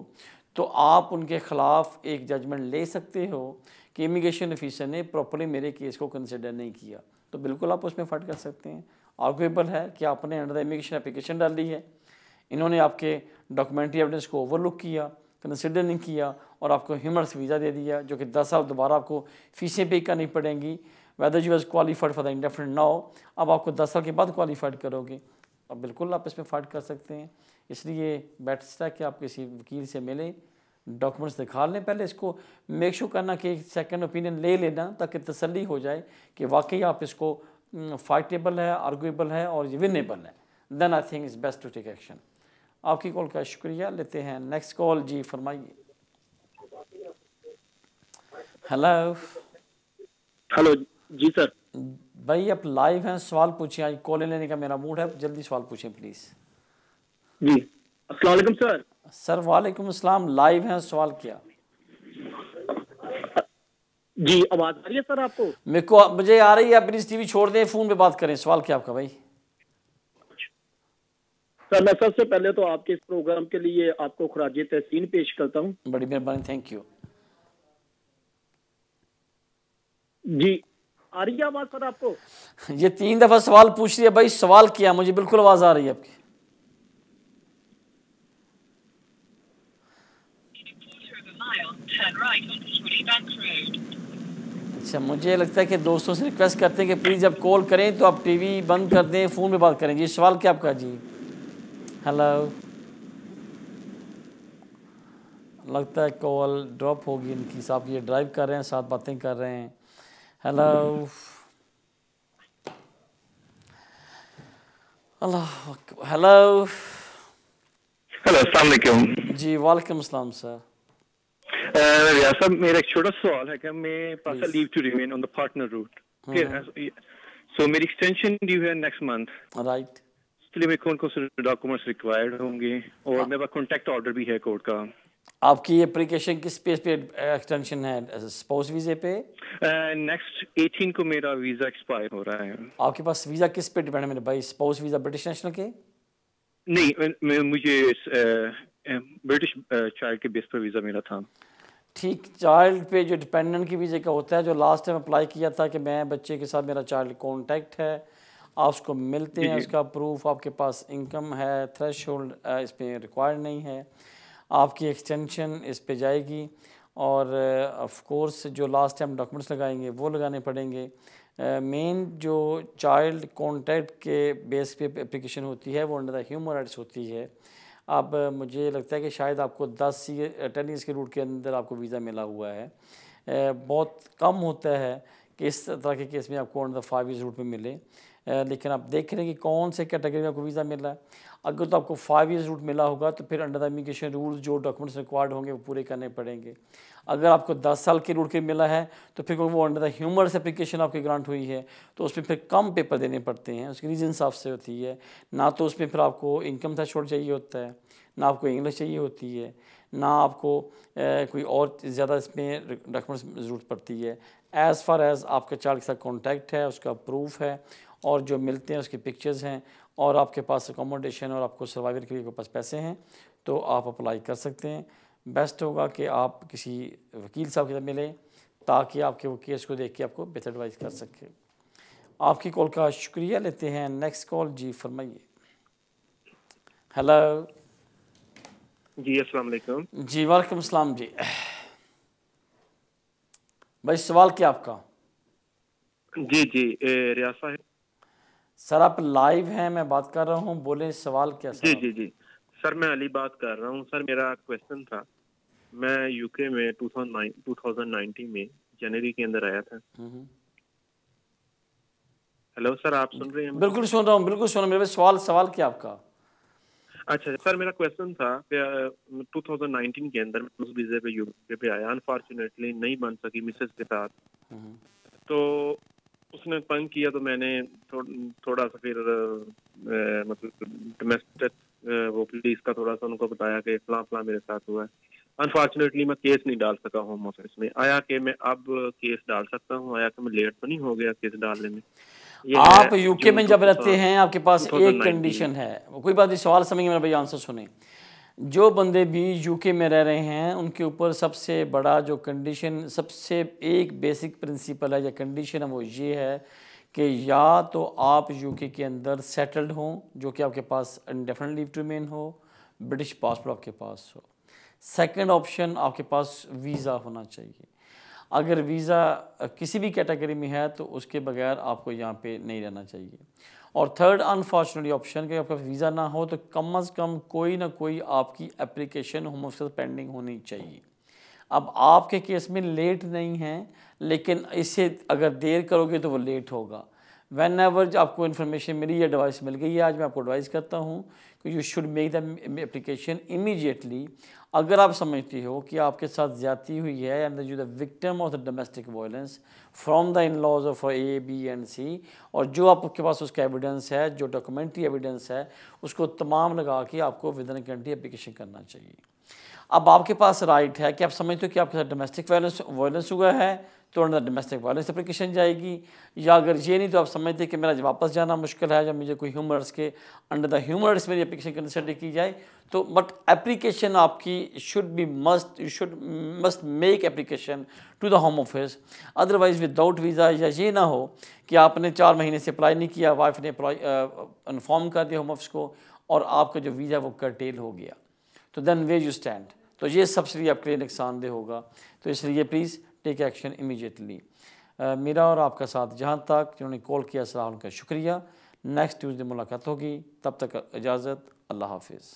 तो आप उनके ख़िलाफ़ एक जजमेंट ले सकते हो कि इमिग्रेशन ऑफिसर ने प्रॉपरली मेरे केस को कंसिडर नहीं किया तो बिल्कुल आप उसमें फट कर सकते हैं आर्गुएबल है कि आपने अंडर द इमिग्रेशन अप्लीकेशन डाल है इन्होंने आपके डॉक्यूमेंट्री एविडेंस को ओवरलुक किया कंसिडर नहीं किया और आपको ह्यूमर्स वीज़ा दे दिया जो कि दस साल दोबारा आपको फ़ीसें पे करनी पड़ेंगी whether you was qualified for the indefinite now अब आपको दस साल के बाद क्वालिफाइड करोगे अब बिल्कुल आप इसमें फाइट कर सकते हैं इसलिए बैटस्टा कि आप किसी वकील से मिलें डॉक्यूमेंट्स दिखा लें पहले इसको मेक श्योर करना कि सेकंड ओपिनियन ले लेना ताकि तसल्ली हो जाए कि वाकई आप इसको फाइटेबल है आर्गुएबल है और ये विनेबल है then I think is best to take action आपकी कॉल का शुक्रिया लेते हैं नेक्स्ट कॉल जी फरमाइए हेलो हेलो जी सर भाई आप लाइव हैं सवाल पूछिए आज कॉल लेने का मेरा मूड है जल्दी सवाल पूछिए प्लीज जी अस्सलाम वालेकुम सर सर वालेकुम अस्सलाम लाइव हैं सवाल किया जी आवाज आ रही है सर आपको मेरे को मुझे आ रही है आप प्लीज टीवी छोड़ दें फोन पे बात करें सवाल क्या आपका भाई सर मैं सबसे पहले तो आपके इस प्रोग्राम के लिए आपको खराज तहसीन पेश करता हूँ बड़ी मेहरबानी थैंक यू जी आ रही है आवाज सर आपको ये तीन दफा सवाल पूछ रही है भाई सवाल किया मुझे बिल्कुल आवाज आ रही है आपकी अच्छा मुझे लगता है कि दोस्तों से रिक्वेस्ट करते हैं कि प्लीज़ अब कॉल करें तो आप टीवी बंद कर दें फ़ोन में बात करें जी सवाल क्या आपका जी हेलो लगता है कॉल ड्रॉप होगी इनकी साहब ये ड्राइव कर रहे हैं साथ बातें कर रहे हैं Hello. Allah. Hello. Hello, assalamu alaikum. जी वालेकुम सलाम सर रियाज साहब मेरा एक छोटा सवाल है कि मैं पास leave to remain on the partner route so मेरी एक्सटेंशन ड्यू है नेक्स्ट मंथ राइट इसलिए मैं कौन कौन से डॉक्यूमेंट्स रिक्वायर्ड होंगे और मेरे पास कॉन्टैक्ट ऑर्डर भी है कोर्ट का आपकी एप्लीकेशन किस पे पे एक्सटेंशन है स्पोज वीजे पे नेक्स्ट uh, 18 को मेरा वीजा एक्सपायर हो रहा है आपके पास वीजा किस पे डिपेंड है मेरे भाई स्पोज वीजा ब्रिटिश नेशनल के नहीं मुझे ब्रिटिश चाइल्ड के बेस पर वीजा मिला था ठीक चाइल्ड पे जो डिपेंडेंट की वीज़े का होता है जो लास्ट टाइम अप्लाई किया था कि मैं बच्चे के साथ मेरा चाइल्ड कॉन्टैक्ट है आप उसको मिलते हैं उसका प्रूफ आपके पास इनकम है थ्रेश होल्ड इसमें रिक्वायर्ड नहीं है आपकी एक्सटेंशन इस पे जाएगी और ऑफ uh, कोर्स जो लास्ट टाइम डॉक्यूमेंट्स लगाएंगे वो लगाने पड़ेंगे मेन uh, जो चाइल्ड कॉन्टैक्ट के बेस पे एप्लीकेशन होती है वो अंडर द ह्यूमन राइट्स होती है अब uh, मुझे लगता है कि शायद आपको दस टेन ईयर्स के रूट के अंदर आपको वीज़ा मिला हुआ है बहुत कम होता है कि इस तरह के केस में आपको under the five years route में मिले लेकिन आप देख रहे हैं कि कौन से कैटेगरी में आपको वीज़ा मिल रहा है अगर तो आपको फाइव ईयर्स रूट मिला होगा तो फिर अंडर द इमिग्रेशन रूल्स जो डॉक्यूमेंट्स रिक्वायर्ड होंगे वो पूरे करने पड़ेंगे अगर आपको दस साल के रूट के मिला है तो फिर वो अंडर द ह्यूमर्स एप्लीकेशन आपकी ग्रांट हुई है तो उसमें फिर कम पेपर देने पड़ते हैं उसकी रीज़न साफ से होती है ना तो उसमें फिर आपको इनकम था छोड़ चाहिए होता है ना आपको इंग्लिश चाहिए होती है ना आपको ए, कोई और ज़्यादा इसमें डॉक्यूमेंट्स ज़रूरत पड़ती है एज़ फार एज़ आपके चार्ट के साथ कॉन्टैक्ट है उसका प्रूफ है और जो मिलते हैं उसके पिक्चर्स हैं और आपके पास अकोमोडेशन और आपको सर्वाइवर के लिए पास पैसे हैं तो आप अप्लाई कर सकते हैं बेस्ट होगा कि आप किसी वकील साहब के साथ मिलें ताकि आपके वो केस को देख के आपको बेहतर एडवाइस कर सके आपकी कॉल का शुक्रिया लेते हैं नेक्स्ट कॉल जी फरमाइए हेलो जी अस्सलाम वालेकुम जी वालेकुम अस्सलाम जी भाई सवाल क्या आपका जी जी रियासा है सर आप लाइव हैं मैं बात कर रहा हूँ बोले सवाल क्या जी जी जी सर मैं अली बात कर रहा हूँ सर मेरा क्वेश्चन था मैं यूके में 2009 2019 में जनवरी के अंदर आया था हेलो हम्म। सर आप सुन रहे हैं बिल्कुल सुन रहा हूँ बिल्कुल सुन रहा हूँ मेरे सवाल सवाल क्या आपका अच्छा सर मेरा क्वेश्चन था कि 2019 के अंदर मैं उस वीजे पे यूके पे आया अनफॉर्चुनेटली नहीं बन सकी मिसेस के साथ हम्म। तो उसने तंग किया तो मैंने थो, थोड़ा सा फिर ए, मतलब डोमेस्टिक वो पुलिस का थोड़ा सा उनको बताया कि फला फला मेरे साथ हुआ है अनफॉर्चुनेटली मैं केस नहीं डाल सका होम ऑफिस में आया कि मैं अब केस डाल सकता हूँ आया कि मैं लेट तो नहीं हो गया केस डालने में आप यूके में जब रहते हैं आपके पास एक कंडीशन है कोई बात नहीं सवाल समझिए मेरा भाई आंसर सुने जो बंदे भी यूके में रह रहे हैं उनके ऊपर सबसे बड़ा जो कंडीशन सबसे एक बेसिक प्रिंसिपल है या कंडीशन है वो ये है कि या तो आप यूके के अंदर सेटल्ड हों जो कि आपके पास इंडेफिनेट लीव टू मेन हो ब्रिटिश पासपोर्ट आपके पास हो सेकंड ऑप्शन आपके पास वीज़ा होना चाहिए अगर वीज़ा किसी भी कैटेगरी में है तो उसके बगैर आपको यहाँ पे नहीं रहना चाहिए और थर्ड अनफॉर्चुनेटली ऑप्शन कि आपका वीज़ा ना हो तो कम अज़ कम कोई ना कोई आपकी एप्लीकेशन होम ऑफिस पेंडिंग होनी चाहिए अब आपके केस में लेट नहीं है लेकिन इसे अगर देर करोगे तो वो लेट होगा वैन एवर आपको इन्फॉर्मेशन मिली या एडवाइस मिल गई है आज मैं आपको एडवाइस करता हूँ कि you should make the application immediately अगर आप समझती हो कि आपके साथ ज्यादा हुई है and you the victim of the domestic violence from the in laws of A B and C और जो आपके पास उसका एविडेंस है जो डॉक्यूमेंट्री एविडेंस है उसको तमाम लगा के आपको विद इन कंट्री एप्लीकेशन करना चाहिए अब आपके पास राइट है कि आप समझते हो कि आपके साथ डोमेस्टिक वायलेंस वायलेंस हुआ है तोड़ना डोमेस्टिक वायलेंस एप्लीकेशन जाएगी या अगर ये नहीं तो आप समझते कि मेरा वापस जाना मुश्किल है या मुझे कोई ह्यूमर्स के अंडर द ह्यूमर्स मेरी एप्लीकेशन कंसिडर की जाए तो बट एप्लीकेशन आपकी should be must you should must make application to the home office otherwise without visa या ये ना हो कि आपने चार महीने से अप्लाई नहीं किया वाइफ ने इन्फॉर्म uh, कर दिया होम ऑफिस को और आपका जो वीज़ा वो कर्टेल हो गया तो देन वे यू स्टैंड तो ये सबसे आपके लिए नुकसानदेह होगा तो इसलिए प्लीज़ टेक एक्शन इमीजिएटली मेरा और आपका साथ जहाँ तक जिन्होंने कॉल किया सलाह उनका शुक्रिया नेक्स्ट ट्यूजडे मुलाकात होगी तब तक इजाज़त अल्लाह हाफिज़